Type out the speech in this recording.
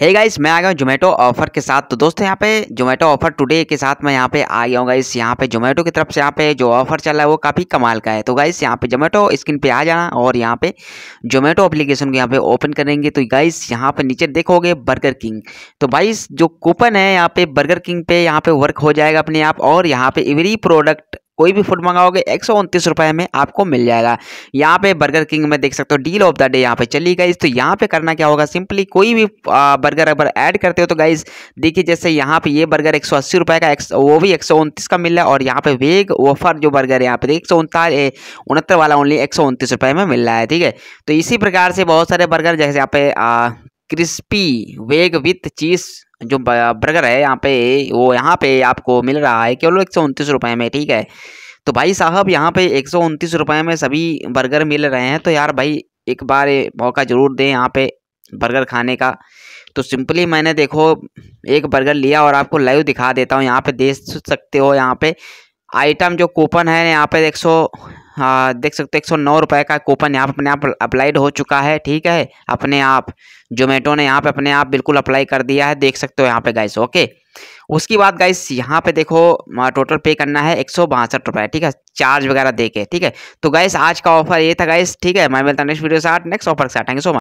hey guys मैं आ गया हूँ जोमेटो ऑफर के साथ तो दोस्तों यहाँ पे जोमेटो ऑफर टुडे के साथ मैं यहाँ पे आ गया हूँ गाइस यहाँ पे जोमेटो की तरफ से यहाँ पे जो ऑफर चल रहा है वो काफ़ी कमाल का है तो गाइस यहाँ पे जोमेटो स्क्रीन पे आ जाना और यहाँ पे जोमेटो एप्लीकेशन को यहाँ पे ओपन करेंगे तो गाइस यहाँ पर नीचे देखोगे बर्गर किंग तो भाई जो कूपन है यहाँ पे बर्गर किंग पे यहाँ पे वर्क हो जाएगा अपने आप और यहाँ पे एवरी प्रोडक्ट कोई भी फूड मंगाओगे एक सौ में आपको मिल जाएगा यहाँ पे बर्गर किंग में देख सकते हो डील ऑफ द डे यहाँ पे चली गई तो यहाँ पे करना क्या होगा सिंपली कोई भी बर्गर अगर ऐड करते हो तो गाइज देखिए जैसे यहाँ पे ये बर्गर एक सौ अस्सी का एक, वो भी एक सौ उनतीस का मिल रहा है और यहाँ पे वेग ऑफर जो बर्गर है यहाँ पे एक सौ उनहत्तर वाला ओनली एक सौ उनतीस में मिल रहा है ठीक है तो इसी प्रकार से बहुत सारे बर्गर जैसे यहाँ पे क्रिस्पी वेग विथ चीज़ जो बर्गर है यहाँ पे वो यहाँ पे आपको मिल रहा है केवल एक सौ उनतीस रुपये में ठीक है तो भाई साहब यहाँ पे एक सौ उनतीस रुपये में सभी बर्गर मिल रहे हैं तो यार भाई एक बार मौका ज़रूर दें यहाँ पे बर्गर खाने का तो सिंपली मैंने देखो एक बर्गर लिया और आपको लाइव दिखा देता हूँ यहाँ पे देख सकते हो यहाँ पे आइटम जो कूपन है यहाँ पे एक सौ हाँ देख सकते हो एक सौ नौ रुपये का कूपन यहाँ पर अपने आप अप्लाइड हो चुका है ठीक है अपने आप जोमेटो ने यहाँ पे अपने आप बिल्कुल अप्लाई कर दिया है देख सकते हो यहाँ पे गाइस ओके उसकी बात गाइस यहाँ पे देखो टोटल पे करना है एक सौ बासठ रुपये ठीक है चार्ज वगैरह दे के ठीक है तो गाइस आज का ऑफर ये था गाइस ठीक है मैं मिलता नेक्स्ट वीडियो से आठ नेक्स्ट ऑफर के साथ थैंक यू सो मच